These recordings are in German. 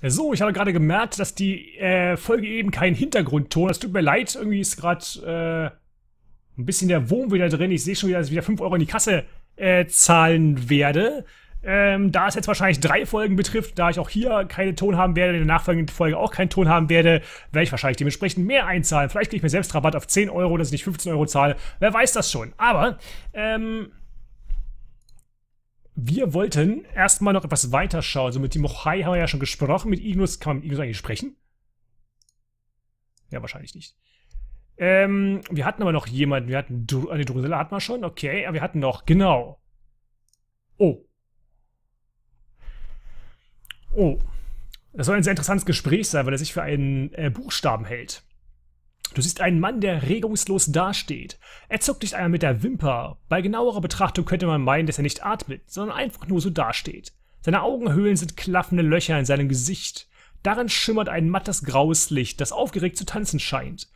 Äh, so, ich habe gerade gemerkt, dass die äh, Folge eben keinen Hintergrundton. Es tut mir leid, irgendwie ist gerade äh, ein bisschen der Wurm wieder drin. Ich sehe schon wieder, dass ich wieder 5 Euro in die Kasse äh, zahlen werde. Ähm, da es jetzt wahrscheinlich drei Folgen betrifft, da ich auch hier keinen Ton haben werde, in der nachfolgenden Folge auch keinen Ton haben werde, werde ich wahrscheinlich dementsprechend mehr einzahlen. Vielleicht kriege ich mir selbst Rabatt auf 10 Euro, dass ich nicht 15 Euro zahle. Wer weiß das schon. Aber, ähm, wir wollten erstmal noch etwas weiter schauen. Also mit dem Mochai haben wir ja schon gesprochen. Mit Ignus kann man mit Ignus eigentlich sprechen? Ja, wahrscheinlich nicht. Ähm, wir hatten aber noch jemanden. Wir hatten Dr eine äh, Drusilla hatten wir schon. Okay, aber wir hatten noch, genau. Oh. Oh. Das soll ein sehr interessantes Gespräch sein, weil er sich für einen äh, Buchstaben hält. Du siehst einen Mann, der regungslos dasteht. Er zuckt nicht einmal mit der Wimper. Bei genauerer Betrachtung könnte man meinen, dass er nicht atmet, sondern einfach nur so dasteht. Seine Augenhöhlen sind klaffende Löcher in seinem Gesicht. Darin schimmert ein mattes graues Licht, das aufgeregt zu tanzen scheint.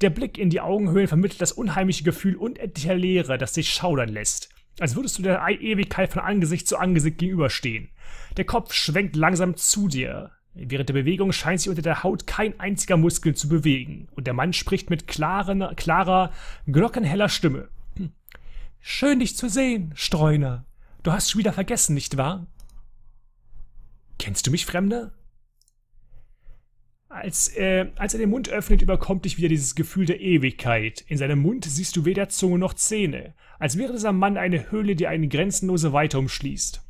Der Blick in die Augenhöhlen vermittelt das unheimliche Gefühl unendlicher Leere, das dich schaudern lässt. Als würdest du der Ewigkeit von Angesicht zu Angesicht gegenüberstehen. Der Kopf schwenkt langsam zu dir. Während der Bewegung scheint sich unter der Haut kein einziger Muskel zu bewegen, und der Mann spricht mit klaren, klarer, glockenheller Stimme. Schön dich zu sehen, Streuner. Du hast schon wieder vergessen, nicht wahr? Kennst du mich, Fremder? Als, äh, als er den Mund öffnet, überkommt dich wieder dieses Gefühl der Ewigkeit. In seinem Mund siehst du weder Zunge noch Zähne, als wäre dieser Mann eine Höhle, die eine grenzenlose Weite umschließt.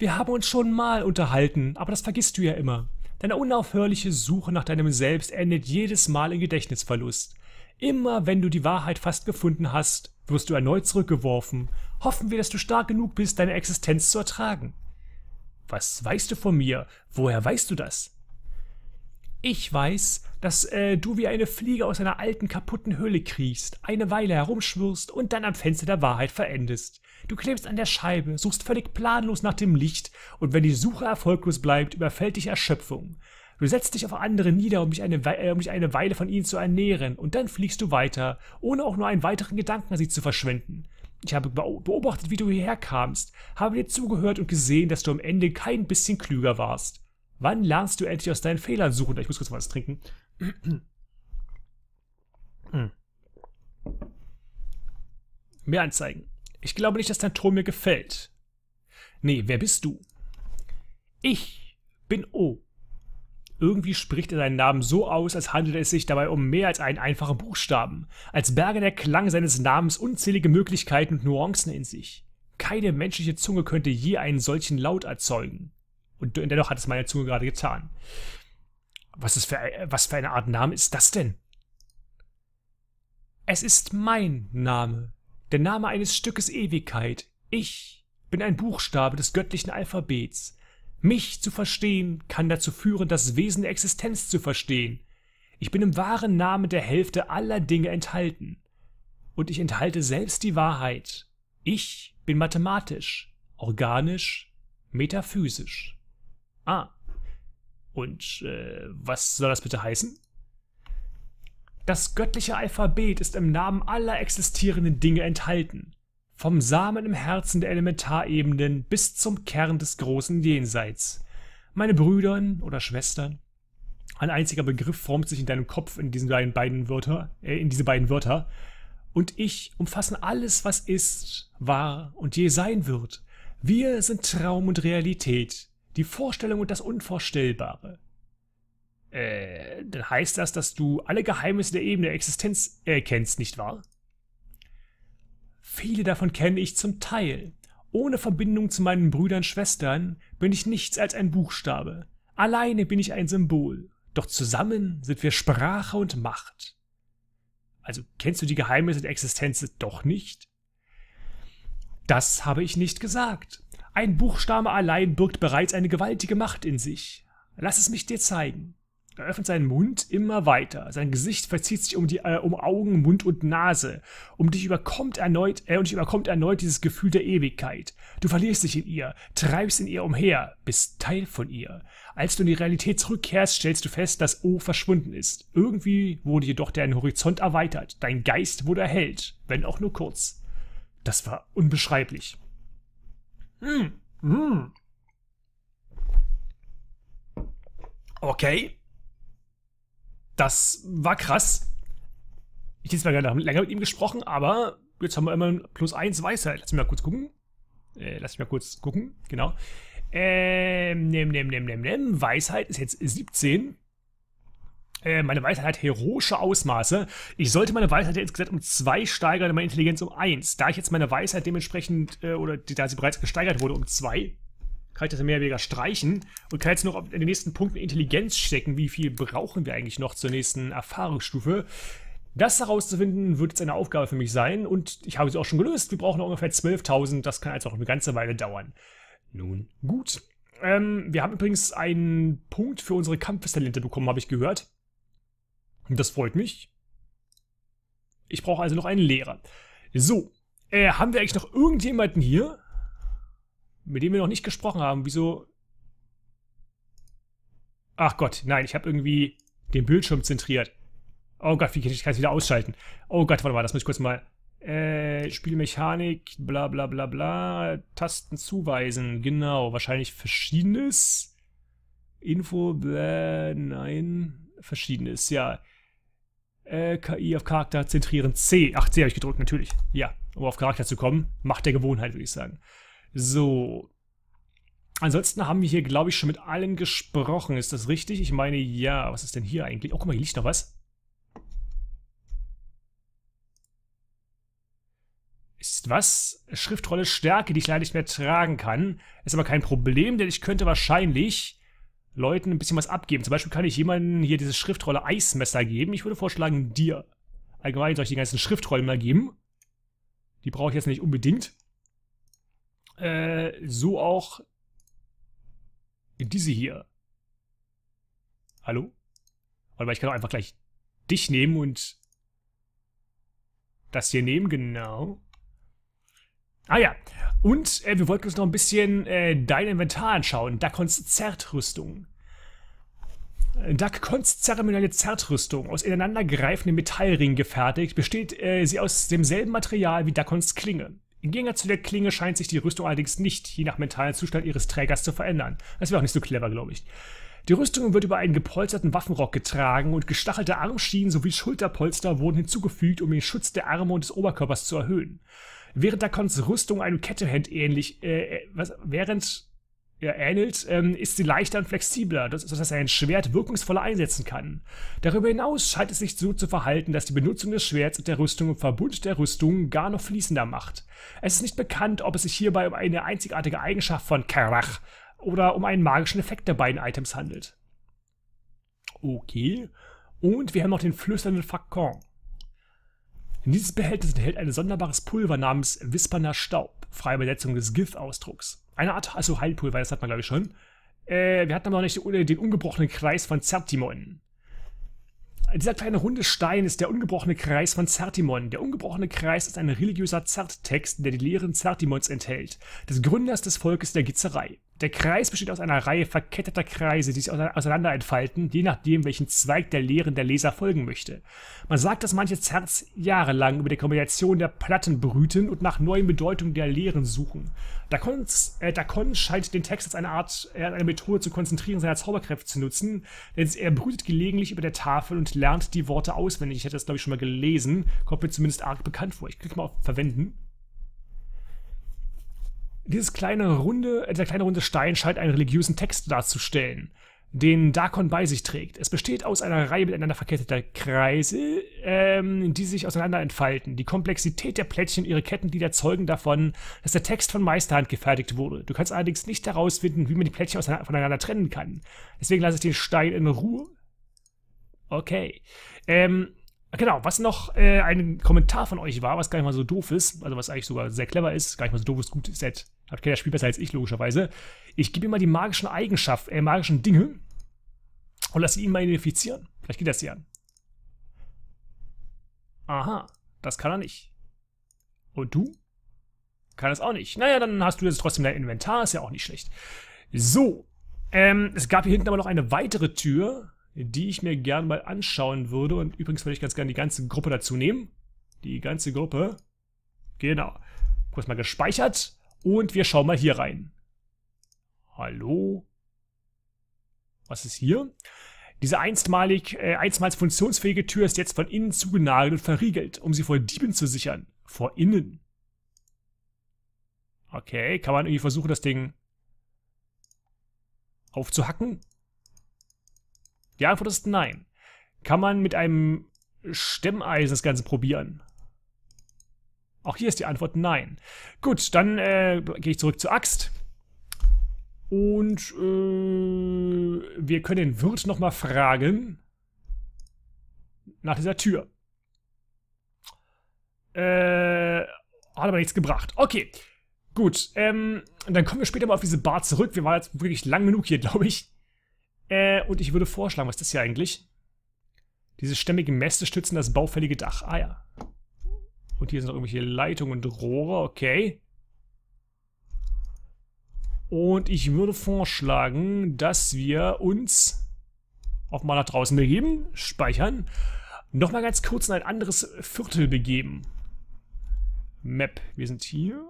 Wir haben uns schon mal unterhalten, aber das vergisst du ja immer. Deine unaufhörliche Suche nach deinem Selbst endet jedes Mal in Gedächtnisverlust. Immer wenn du die Wahrheit fast gefunden hast, wirst du erneut zurückgeworfen. Hoffen wir, dass du stark genug bist, deine Existenz zu ertragen. Was weißt du von mir? Woher weißt du das? Ich weiß, dass äh, du wie eine Fliege aus einer alten, kaputten Höhle kriechst, eine Weile herumschwirrst und dann am Fenster der Wahrheit verendest. Du klebst an der Scheibe, suchst völlig planlos nach dem Licht, und wenn die Suche erfolglos bleibt, überfällt dich Erschöpfung. Du setzt dich auf andere nieder, um dich, eine, äh, um dich eine Weile von ihnen zu ernähren, und dann fliegst du weiter, ohne auch nur einen weiteren Gedanken an sie zu verschwenden. Ich habe beobachtet, wie du hierher kamst, habe dir zugehört und gesehen, dass du am Ende kein bisschen klüger warst. Wann lernst du endlich aus deinen Fehlern suchen? Ich muss kurz mal was trinken. Mehr anzeigen. Ich glaube nicht, dass dein Ton mir gefällt. Nee, wer bist du? Ich bin O. Irgendwie spricht er seinen Namen so aus, als handelte es sich dabei um mehr als einen einfachen Buchstaben, als berge der Klang seines Namens unzählige Möglichkeiten und Nuancen in sich. Keine menschliche Zunge könnte je einen solchen Laut erzeugen. Und dennoch hat es meine Zunge gerade getan. Was, ist für, was für eine Art Name ist das denn? Es ist mein Name, der Name eines Stückes Ewigkeit. Ich bin ein Buchstabe des göttlichen Alphabets. Mich zu verstehen kann dazu führen, das Wesen der Existenz zu verstehen. Ich bin im wahren Namen der Hälfte aller Dinge enthalten. Und ich enthalte selbst die Wahrheit. Ich bin mathematisch, organisch, metaphysisch. Ah. Und äh, was soll das bitte heißen? Das göttliche Alphabet ist im Namen aller existierenden Dinge enthalten. Vom Samen im Herzen der Elementarebenen bis zum Kern des großen Jenseits. Meine Brüder oder Schwestern, ein einziger Begriff formt sich in deinem Kopf in, diesen beiden, beiden Wörter, äh, in diese beiden Wörter. Und ich umfassen alles, was ist, war und je sein wird. Wir sind Traum und Realität. Die Vorstellung und das Unvorstellbare. Äh, dann heißt das, dass du alle Geheimnisse der Ebene der Existenz äh, nicht wahr? Viele davon kenne ich zum Teil. Ohne Verbindung zu meinen Brüdern und Schwestern bin ich nichts als ein Buchstabe. Alleine bin ich ein Symbol. Doch zusammen sind wir Sprache und Macht. Also kennst du die Geheimnisse der Existenz doch nicht? Das habe ich nicht gesagt. Ein Buchstabe allein birgt bereits eine gewaltige Macht in sich. Lass es mich dir zeigen. Er öffnet seinen Mund immer weiter. Sein Gesicht verzieht sich um, die, äh, um Augen, Mund und Nase. Um dich überkommt erneut, äh, und dich überkommt erneut dieses Gefühl der Ewigkeit. Du verlierst dich in ihr, treibst in ihr umher, bist Teil von ihr. Als du in die Realität zurückkehrst, stellst du fest, dass O verschwunden ist. Irgendwie wurde jedoch dein Horizont erweitert. Dein Geist wurde erhellt, wenn auch nur kurz. Das war unbeschreiblich. Hm. hm. Okay. Das war krass. Ich hätte zwar gerne länger mit ihm gesprochen, aber jetzt haben wir immer ein plus 1 Weisheit. Lass mich mal kurz gucken. Äh, lass mich mal kurz gucken. Genau. Ähm, nimm, nimm, nimm, nimm, nimm. Weisheit ist jetzt 17 äh, meine Weisheit hat heroische Ausmaße. Ich sollte meine Weisheit ja insgesamt um zwei steigern und meine Intelligenz um eins. Da ich jetzt meine Weisheit dementsprechend, äh, oder die, da sie bereits gesteigert wurde, um zwei, kann ich das mehr oder weniger streichen und kann jetzt noch in den nächsten Punkten Intelligenz stecken. Wie viel brauchen wir eigentlich noch zur nächsten Erfahrungsstufe? Das herauszufinden wird jetzt eine Aufgabe für mich sein und ich habe sie auch schon gelöst. Wir brauchen noch ungefähr 12.000, das kann jetzt auch eine ganze Weile dauern. Nun gut. Ähm, wir haben übrigens einen Punkt für unsere Kampfestalente bekommen, habe ich gehört. Das freut mich. Ich brauche also noch einen Lehrer. So, äh, haben wir eigentlich noch irgendjemanden hier, mit dem wir noch nicht gesprochen haben? Wieso? Ach Gott, nein, ich habe irgendwie den Bildschirm zentriert. Oh Gott, wie kann ich das wieder ausschalten? Oh Gott, warte mal, das muss ich kurz mal... Äh, Spielmechanik, bla bla bla bla, Tasten zuweisen, genau, wahrscheinlich verschiedenes. Info, bla, nein, verschiedenes, ja. Äh, KI auf Charakter zentrieren. C. Ach, C habe ich gedrückt, natürlich. Ja, um auf Charakter zu kommen. Macht der Gewohnheit, würde ich sagen. So. Ansonsten haben wir hier, glaube ich, schon mit allen gesprochen. Ist das richtig? Ich meine, ja. Was ist denn hier eigentlich? Oh, guck mal, hier liegt noch was. Ist was? Schriftrolle Stärke, die ich leider nicht mehr tragen kann. Ist aber kein Problem, denn ich könnte wahrscheinlich Leuten ein bisschen was abgeben. Zum Beispiel kann ich jemandem hier diese Schriftrolle Eismesser geben. Ich würde vorschlagen, dir. Allgemein soll ich die ganzen Schriftrollen mal geben. Die brauche ich jetzt nicht unbedingt. Äh, so auch diese hier. Hallo? Aber ich kann auch einfach gleich dich nehmen und das hier nehmen, genau. Ah ja, und äh, wir wollten uns noch ein bisschen äh, dein Inventar anschauen. Dakons Zertrüstung. Äh, Dakons zeremonielle Zertrüstung, aus ineinandergreifenden Metallringen gefertigt, besteht äh, sie aus demselben Material wie Dakons Klinge. Im Gegensatz zu der Klinge scheint sich die Rüstung allerdings nicht, je nach mentalen Zustand ihres Trägers, zu verändern. Das wäre auch nicht so clever, glaube ich. Die Rüstung wird über einen gepolsterten Waffenrock getragen und gestachelte Armschienen sowie Schulterpolster wurden hinzugefügt, um den Schutz der Arme und des Oberkörpers zu erhöhen. Während Dakons Rüstung einem Kettenhemd ähnlich, äh, äh, was, während ja, ähnelt, ähm, ist sie leichter und flexibler, sodass er ein Schwert wirkungsvoller einsetzen kann. Darüber hinaus scheint es sich so zu verhalten, dass die Benutzung des Schwerts und der Rüstung im Verbund der Rüstungen gar noch fließender macht. Es ist nicht bekannt, ob es sich hierbei um eine einzigartige Eigenschaft von Karach oder um einen magischen Effekt der beiden Items handelt. Okay. Und wir haben noch den flüsternden Fakon. In dieses Behältnis enthält ein sonderbares Pulver namens Wisperner Staub, freie Übersetzung des gif ausdrucks Eine Art, also Heilpulver, das hat man glaube ich schon. Äh, wir hatten aber noch nicht den ungebrochenen Kreis von Zertimon. Dieser kleine runde Stein ist der ungebrochene Kreis von Zertimon. Der ungebrochene Kreis ist ein religiöser Zerttext, der die Lehren Zertimons enthält, des Gründers des Volkes der Gitzerei. Der Kreis besteht aus einer Reihe verketteter Kreise, die sich auseinander entfalten, je nachdem, welchen Zweig der Lehren der Leser folgen möchte. Man sagt, dass manche Zerz jahrelang über die Kombination der Platten brüten und nach neuen Bedeutungen der Lehren suchen. Dacons, äh, Dacon scheint den Text als eine Art, äh, eine Methode zu konzentrieren, seiner Zauberkräfte zu nutzen, denn er brütet gelegentlich über der Tafel und lernt die Worte auswendig. Ich hätte das, glaube ich, schon mal gelesen. Kommt mir zumindest arg bekannt vor. Ich klicke mal auf Verwenden. Dieses kleine runde, äh, dieser kleine runde Stein scheint einen religiösen Text darzustellen, den Darkon bei sich trägt. Es besteht aus einer Reihe miteinander verketteter Kreise, ähm, die sich auseinander entfalten. Die Komplexität der Plättchen und ihre Kettenglieder zeugen davon, dass der Text von Meisterhand gefertigt wurde. Du kannst allerdings nicht herausfinden, wie man die Plättchen voneinander trennen kann. Deswegen lasse ich den Stein in Ruhe. Okay. Ähm, Genau, was noch äh, ein Kommentar von euch war, was gar nicht mal so doof ist, also was eigentlich sogar sehr clever ist, gar nicht mal so doofes, gutes Set hat kennt das Spiel besser als ich, logischerweise. Ich gebe ihm mal die magischen Eigenschaften, äh, magischen Dinge und lasse ihn mal identifizieren. Vielleicht geht das hier an. Aha, das kann er nicht. Und du? Kann das auch nicht. Naja, dann hast du jetzt trotzdem dein Inventar, ist ja auch nicht schlecht. So, ähm, es gab hier hinten aber noch eine weitere Tür, die ich mir gerne mal anschauen würde. Und übrigens würde ich ganz gerne die ganze Gruppe dazu nehmen. Die ganze Gruppe. Genau. Kurz mal gespeichert. Und wir schauen mal hier rein. Hallo? Was ist hier? Diese einstmalig, äh, einstmals funktionsfähige Tür ist jetzt von innen zugenagelt und verriegelt, um sie vor Dieben zu sichern. Vor innen. Okay, kann man irgendwie versuchen, das Ding aufzuhacken? Die Antwort ist nein. Kann man mit einem Stemmeisen das Ganze probieren? Auch hier ist die Antwort nein. Gut, dann äh, gehe ich zurück zur Axt. Und äh, wir können den Wirt nochmal fragen nach dieser Tür. Äh, hat aber nichts gebracht. Okay, gut. Ähm, dann kommen wir später mal auf diese Bar zurück. Wir waren jetzt wirklich lang genug hier, glaube ich. Äh, und ich würde vorschlagen, was ist das hier eigentlich? Diese stämmigen Mäste stützen das baufällige Dach. Ah ja. Und hier sind noch irgendwelche Leitungen und Rohre, okay. Und ich würde vorschlagen, dass wir uns auch mal nach draußen begeben, speichern, nochmal ganz kurz in ein anderes Viertel begeben. Map, wir sind hier.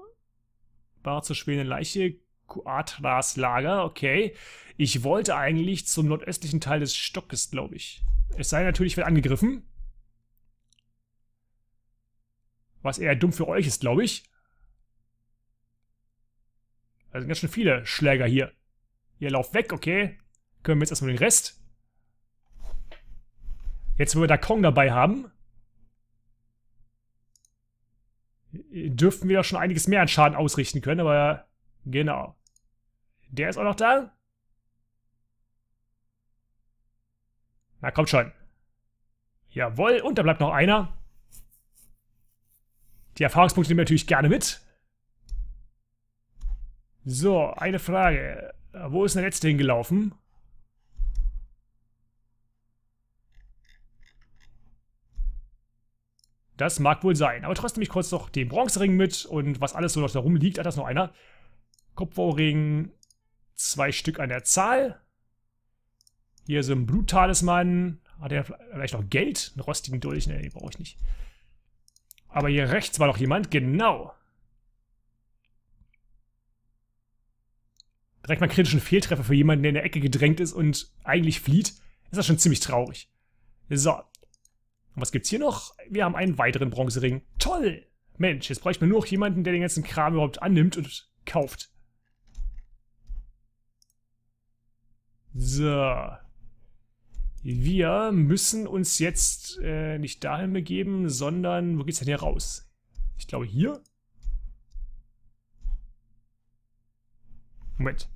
Bar zur schwelenden Leiche, Kuatras Lager, okay. Ich wollte eigentlich zum nordöstlichen Teil des Stockes, glaube ich. Es sei natürlich, ich werde angegriffen. Was eher dumm für euch ist, glaube ich. Da sind ganz schön viele Schläger hier. Ihr lauft weg, okay. Können wir jetzt erstmal den Rest. Jetzt, wo wir da Kong dabei haben, dürften wir da schon einiges mehr an Schaden ausrichten können, aber genau. Der ist auch noch da. Na, kommt schon. Jawohl, und da bleibt noch einer. Die Erfahrungspunkte nehmen wir natürlich gerne mit. So, eine Frage. Wo ist der letzte hingelaufen? Das mag wohl sein. Aber trotzdem ich kurz noch den Bronzering mit und was alles so noch da rumliegt. Hat das noch einer? Kopfbauring. Zwei Stück an der Zahl. Hier so ein Bluttalisman. Hat er vielleicht noch Geld? Einen rostigen Dolch? Ne, den brauche ich nicht. Aber hier rechts war noch jemand. Genau. Direkt mal kritischen Fehltreffer für jemanden, der in der Ecke gedrängt ist und eigentlich flieht. Ist das schon ziemlich traurig. So. Und was gibt's hier noch? Wir haben einen weiteren Bronzering. Toll! Mensch, jetzt bräuchte man nur noch jemanden, der den ganzen Kram überhaupt annimmt und kauft. So. Wir müssen uns jetzt äh, nicht dahin begeben, sondern wo geht's denn hier raus? Ich glaube hier. Moment.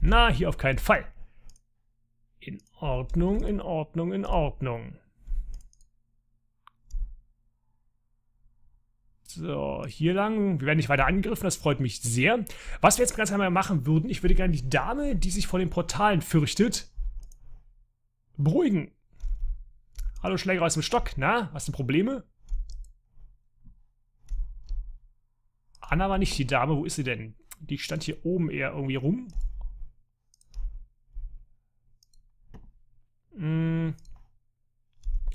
Na, hier auf keinen Fall. In Ordnung, in Ordnung, in Ordnung. So, hier lang. Wir werden nicht weiter angegriffen, das freut mich sehr. Was wir jetzt ganz einmal machen würden, ich würde gerne die Dame, die sich vor den Portalen fürchtet, beruhigen. Hallo Schläger aus dem Stock, na, hast du Probleme? Anna war nicht die Dame, wo ist sie denn? Die stand hier oben eher irgendwie rum. Hm.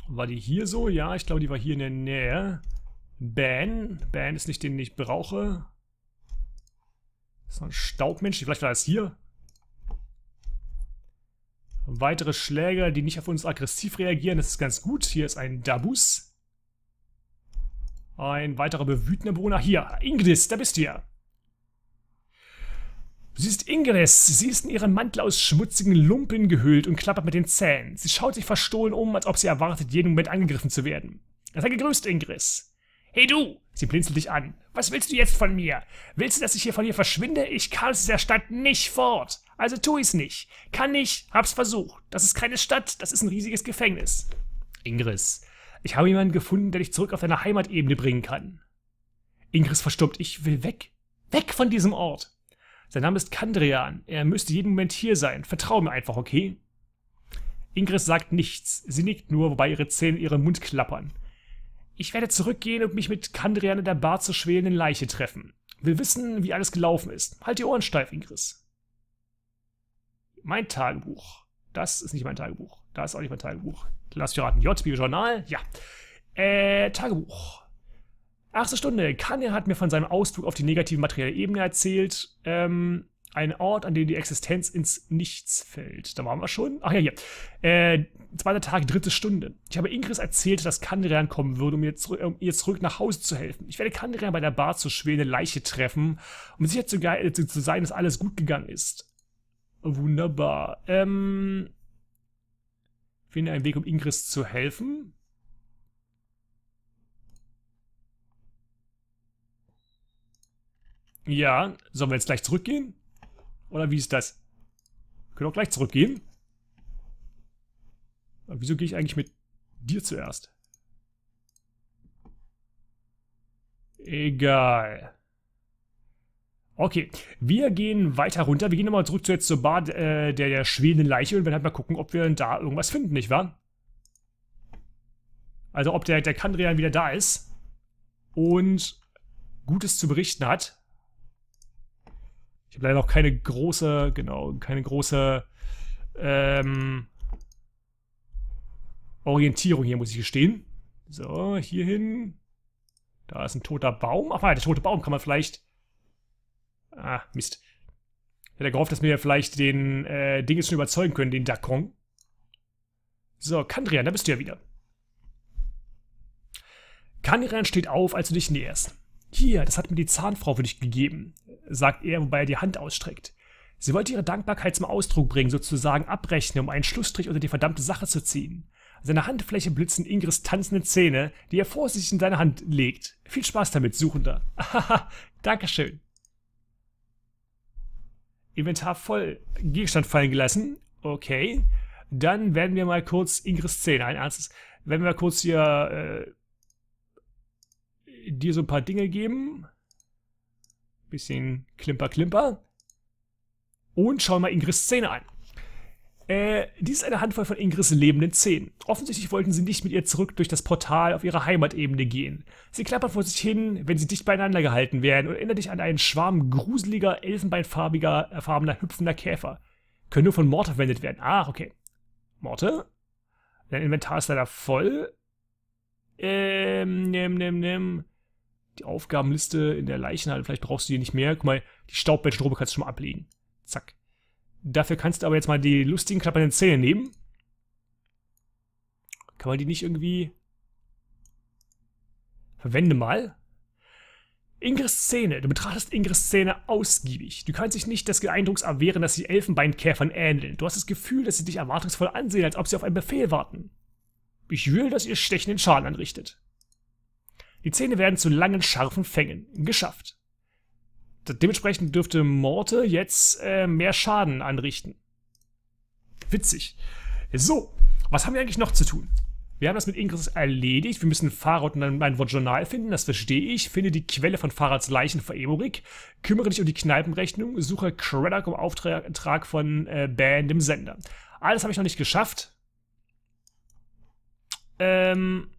War die hier so? Ja, ich glaube, die war hier in der Nähe. Ben. Ben ist nicht den, den ich brauche. So ein Staubmensch. Vielleicht war das hier. Weitere Schläger, die nicht auf uns aggressiv reagieren, das ist ganz gut. Hier ist ein Dabus. Ein weiterer bewütender Bewohner. Hier, Ingris, da bist du ja. Sie ist Ingris. Sie ist in ihren Mantel aus schmutzigen Lumpen gehüllt und klappert mit den Zähnen. Sie schaut sich verstohlen um, als ob sie erwartet, jeden Moment angegriffen zu werden. Sei gegrüßt, Ingris. Hey du! Sie blinzelt dich an. Was willst du jetzt von mir? Willst du, dass ich hier von hier verschwinde? Ich kann aus dieser Stadt nicht fort. Also tu ich's nicht. Kann nicht, hab's versucht. Das ist keine Stadt, das ist ein riesiges Gefängnis. Ingris, ich habe jemanden gefunden, der dich zurück auf deine Heimatebene bringen kann. Ingris verstummt, ich will weg. Weg von diesem Ort. Sein Name ist Kandrian. Er müsste jeden Moment hier sein. Vertrau mir einfach, okay? Ingris sagt nichts. Sie nickt nur, wobei ihre Zähne in ihrem Mund klappern. Ich werde zurückgehen und mich mit Kandrian in der Bar zur schwelenden Leiche treffen. Will wissen, wie alles gelaufen ist. Halt die Ohren steif, Ingris. Mein Tagebuch. Das ist nicht mein Tagebuch. Das ist auch nicht mein Tagebuch. Lass mich raten. JP Journal. Ja. Äh, Tagebuch. Achte Stunde. Kanye hat mir von seinem Ausflug auf die negative materielle Ebene erzählt. Ähm, ein Ort, an dem die Existenz ins Nichts fällt. Da waren wir schon. Ach ja, hier. Äh, zweiter Tag, dritte Stunde. Ich habe Ingris erzählt, dass Kandrian kommen würde, um ihr, zurück, um ihr, zurück, nach Hause zu helfen. Ich werde Kandrian bei der Bar zur Schwäne Leiche treffen, um sicher zu, zu sein, dass alles gut gegangen ist. Wunderbar. Ähm, finde einen Weg, um Ingris zu helfen. Ja, sollen wir jetzt gleich zurückgehen? Oder wie ist das? Wir können auch gleich zurückgehen. Aber wieso gehe ich eigentlich mit dir zuerst? Egal. Okay, wir gehen weiter runter. Wir gehen nochmal zurück zu jetzt zur Bar äh, der, der schwelenden Leiche und werden halt mal gucken, ob wir da irgendwas finden, nicht wahr? Also ob der, der Kandrian wieder da ist und Gutes zu berichten hat. Ich habe leider noch keine große, genau, keine große ähm, Orientierung hier, muss ich gestehen. So, hier hin. Da ist ein toter Baum. Ach, der tote Baum kann man vielleicht Ah, Mist. Ich hätte gehofft, dass wir vielleicht den äh, Ding jetzt schon überzeugen können, den Dakong. So, Kandrian, da bist du ja wieder. Kandrian steht auf, als du dich näherst. Hier, das hat mir die Zahnfrau für dich gegeben, sagt er, wobei er die Hand ausstreckt. Sie wollte ihre Dankbarkeit zum Ausdruck bringen, sozusagen abrechnen, um einen Schlussstrich unter die verdammte Sache zu ziehen. An seiner Handfläche blitzen Ingris tanzende Zähne, die er vorsichtig in seine Hand legt. Viel Spaß damit, Suchender. Haha, Dankeschön. Inventar voll Gegenstand fallen gelassen. Okay. Dann werden wir mal kurz Ingris 10, ein ernstes, werden wir mal kurz hier äh, dir so ein paar Dinge geben. Bisschen Klimper, Klimper. Und schauen mal Ingris 10 an. Äh, dies ist eine Handvoll von Ingris lebenden Zehen. Offensichtlich wollten sie nicht mit ihr zurück durch das Portal auf ihre Heimatebene gehen. Sie klappern vor sich hin, wenn sie dicht beieinander gehalten werden und erinnern dich an einen Schwarm gruseliger, elfenbeinfarbiger, erfarbener, hüpfender Käfer. Können nur von Morte verwendet werden. Ach, okay. Morte? Dein Inventar ist leider voll. Ähm, nimm, nimm, nimm. Die Aufgabenliste in der Leichenhalle, vielleicht brauchst du die nicht mehr. Guck mal, die Staubbettstrobe kannst du schon mal ablegen. Zack. Dafür kannst du aber jetzt mal die lustigen, klappernden Zähne nehmen. Kann man die nicht irgendwie... Verwende mal. Ingres Szene. Du betrachtest Ingres Szene ausgiebig. Du kannst dich nicht des Eindrucks erwehren, dass sie Elfenbeinkäfern ähneln. Du hast das Gefühl, dass sie dich erwartungsvoll ansehen, als ob sie auf einen Befehl warten. Ich will, dass ihr stechenden Schaden anrichtet. Die Zähne werden zu langen, scharfen Fängen. Geschafft dementsprechend dürfte Morte jetzt äh, mehr Schaden anrichten. Witzig. So, was haben wir eigentlich noch zu tun? Wir haben das mit Ingris erledigt. Wir müssen Fahrrad und ein Wort Journal finden, das verstehe ich. Finde die Quelle von Farads Leichen für Emorik. Kümmere dich um die Kneipenrechnung. Suche Craddock um Auftrag von äh, Band im Sender. Alles habe ich noch nicht geschafft. Ähm,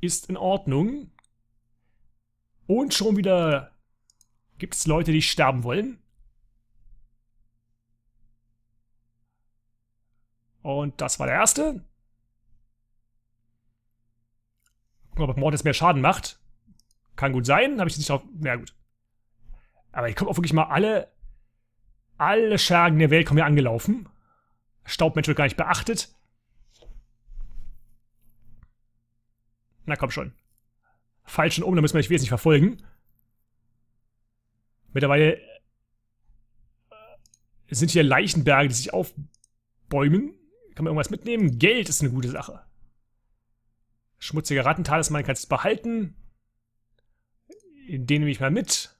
ist in Ordnung. Und schon wieder gibt es Leute, die sterben wollen. Und das war der erste. Gucken, ob Mord jetzt mehr Schaden macht. Kann gut sein, habe ich nicht drauf. Na gut. Aber ich komme auch wirklich mal alle. Alle Schergen der Welt kommen hier angelaufen. Staubmensch wird gar nicht beachtet. Na komm schon falschen um, da müssen wir das wesentlich verfolgen. Mittlerweile äh, sind hier Leichenberge, die sich aufbäumen. Kann man irgendwas mitnehmen? Geld ist eine gute Sache. Schmutziger Rattentalisman kannst du behalten. Den nehme ich mal mit.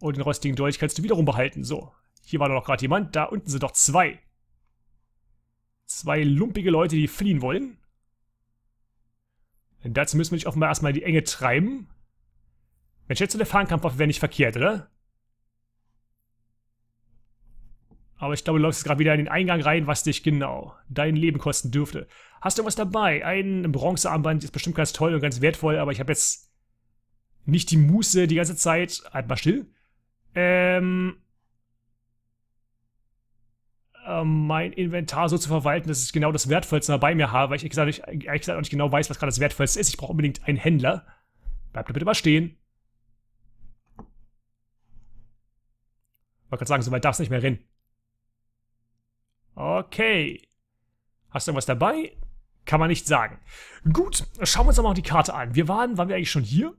Und den rostigen Dolch kannst du wiederum behalten. So, hier war doch gerade jemand. Da unten sind doch zwei. Zwei lumpige Leute, die fliehen wollen. Denn dazu müssen wir dich offenbar erstmal in die Enge treiben. Wenn schätze, der Fahnenkampfwaffe wäre nicht verkehrt, oder? Aber ich glaube, du läufst gerade wieder in den Eingang rein, was dich genau dein Leben kosten dürfte. Hast du was dabei? Ein Bronzearmband ist bestimmt ganz toll und ganz wertvoll, aber ich habe jetzt nicht die Muße die ganze Zeit. Halt mal still. Ähm, ähm, mein Inventar so zu verwalten, dass ich genau das Wertvollste bei mir habe, weil ich ehrlich gesagt, ehrlich gesagt auch nicht genau weiß, was gerade das Wertvollste ist. Ich brauche unbedingt einen Händler. Bleibt da bitte mal stehen. Ich wollte gerade sagen, so weit darf es nicht mehr rennen. Okay. Hast du irgendwas dabei? Kann man nicht sagen. Gut, schauen wir uns nochmal die Karte an. Wir waren, waren wir eigentlich schon hier?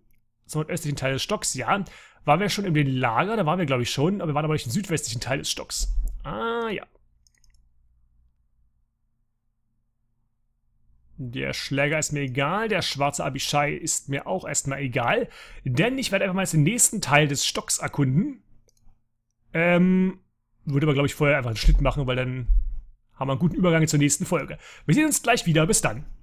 Zum östlichen Teil des Stocks, ja. Waren wir schon in den Lager? Da waren wir, glaube ich, schon. Aber wir waren aber nicht im südwestlichen Teil des Stocks. Ah, ja. Der Schläger ist mir egal, der schwarze Abishai ist mir auch erstmal egal, denn ich werde einfach mal den nächsten Teil des Stocks erkunden. Ähm, würde aber, glaube ich, vorher einfach einen Schnitt machen, weil dann haben wir einen guten Übergang zur nächsten Folge. Wir sehen uns gleich wieder, bis dann.